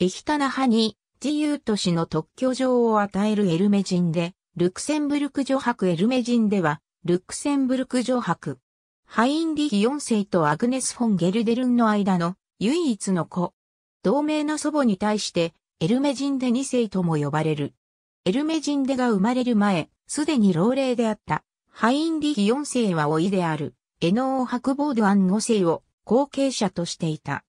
エヒタナ派に自由都市の特許状を与えるエルメ人で、ルクセンブルク女白。エルメ人では、ルクセンブルク女白。ハインリヒ4世とアグネス・フォン・ゲルデルンの間の唯一の子。同盟の祖母に対して、エルメ人で2世とも呼ばれる。エルメ人でが生まれる前、すでに老齢であった。ハインリヒ4世は老いである、エノー・ハクボードアン5世を後継者としていた。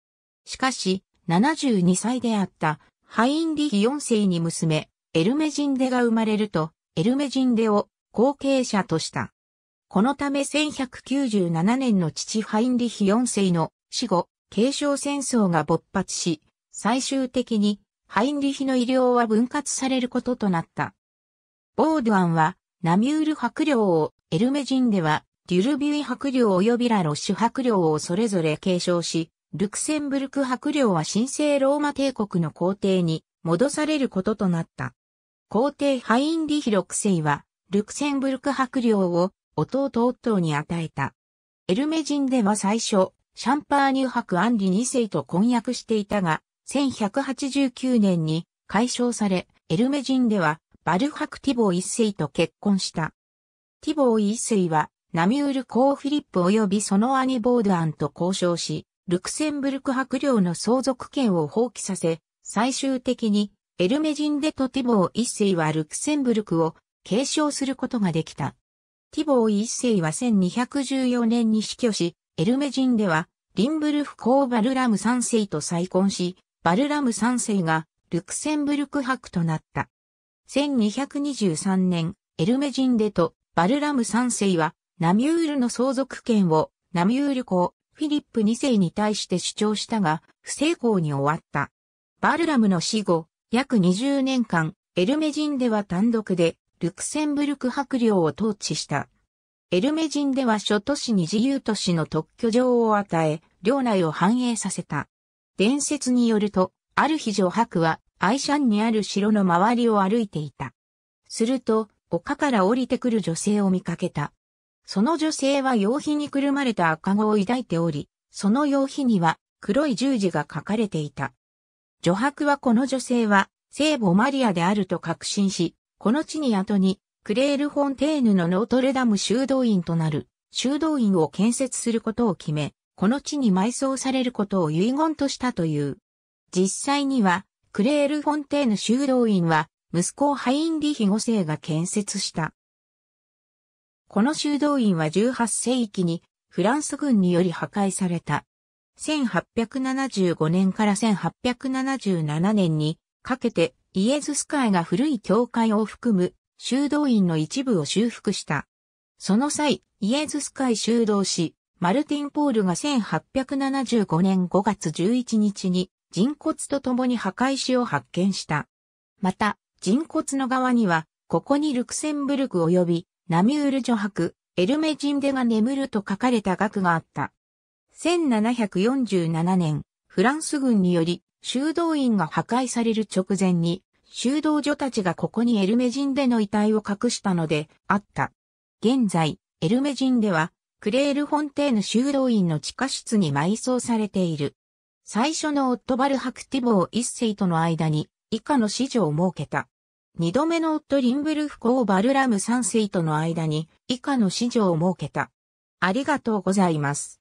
しかし、72歳であったハインリヒ4世に娘、エルメジンデが生まれると、エルメジンデを後継者とした。このため1197年の父ハインリヒ4世の死後、継承戦争が勃発し、最終的にハインリヒの医療は分割されることとなった。ボードアンは、ナミュール白領を、エルメジンでは、デュルビュイ伯領及びラロシュ白領をそれぞれ継承し、ルクセンブルク白領は神聖ローマ帝国の皇帝に戻されることとなった。皇帝ハインリヒ6世は、ルクセンブルク白領を弟夫に与えた。エルメ人では最初、シャンパーニュ博アンリ2世と婚約していたが、1189年に解消され、エルメ人ではバルクティボー1世と結婚した。ティボー1世は、ナミュール・コー・フィリップ及びその兄ボードアンと交渉し、ルクセンブルク伯領の相続権を放棄させ、最終的にエルメジンデとティボー一世はルクセンブルクを継承することができた。ティボー一世は1214年に死去し、エルメジンデはリンブルフ公バルラム三世と再婚し、バルラム三世がルクセンブルク伯となった。1223年、エルメジンデとバルラム三世はナミュールの相続権をナミュール公フィリップ2世に対して主張したが、不成功に終わった。バルラムの死後、約20年間、エルメ人では単独で、ルクセンブルク伯領を統治した。エルメ人では諸都市に自由都市の特許状を与え、領内を繁栄させた。伝説によると、ある日女伯は、アイシャンにある城の周りを歩いていた。すると、丘から降りてくる女性を見かけた。その女性は用皮にくるまれた赤子を抱いており、その用皮には黒い十字が書かれていた。女白はこの女性は聖母マリアであると確信し、この地に後にクレール・フォンテーヌのノートレダム修道院となる修道院を建設することを決め、この地に埋葬されることを遺言としたという。実際には、クレール・フォンテーヌ修道院は、息子をハインリヒ5世が建設した。この修道院は18世紀にフランス軍により破壊された。1875年から1877年にかけてイエズス会が古い教会を含む修道院の一部を修復した。その際、イエズス会修道士、マルティン・ポールが1875年5月11日に人骨と共に破壊死を発見した。また、人骨の側には、ここにルクセンブルク及びナミュール女伯、エルメジンデが眠ると書かれた額があった。1747年、フランス軍により修道院が破壊される直前に、修道女たちがここにエルメジンデの遺体を隠したので、あった。現在、エルメジンデは、クレール・フォンテーヌ修道院の地下室に埋葬されている。最初のオットバル・ハクティボー一世との間に、以下の子女を設けた。二度目の夫リンブルフ公バルラム三世との間に以下の子女を設けた。ありがとうございます。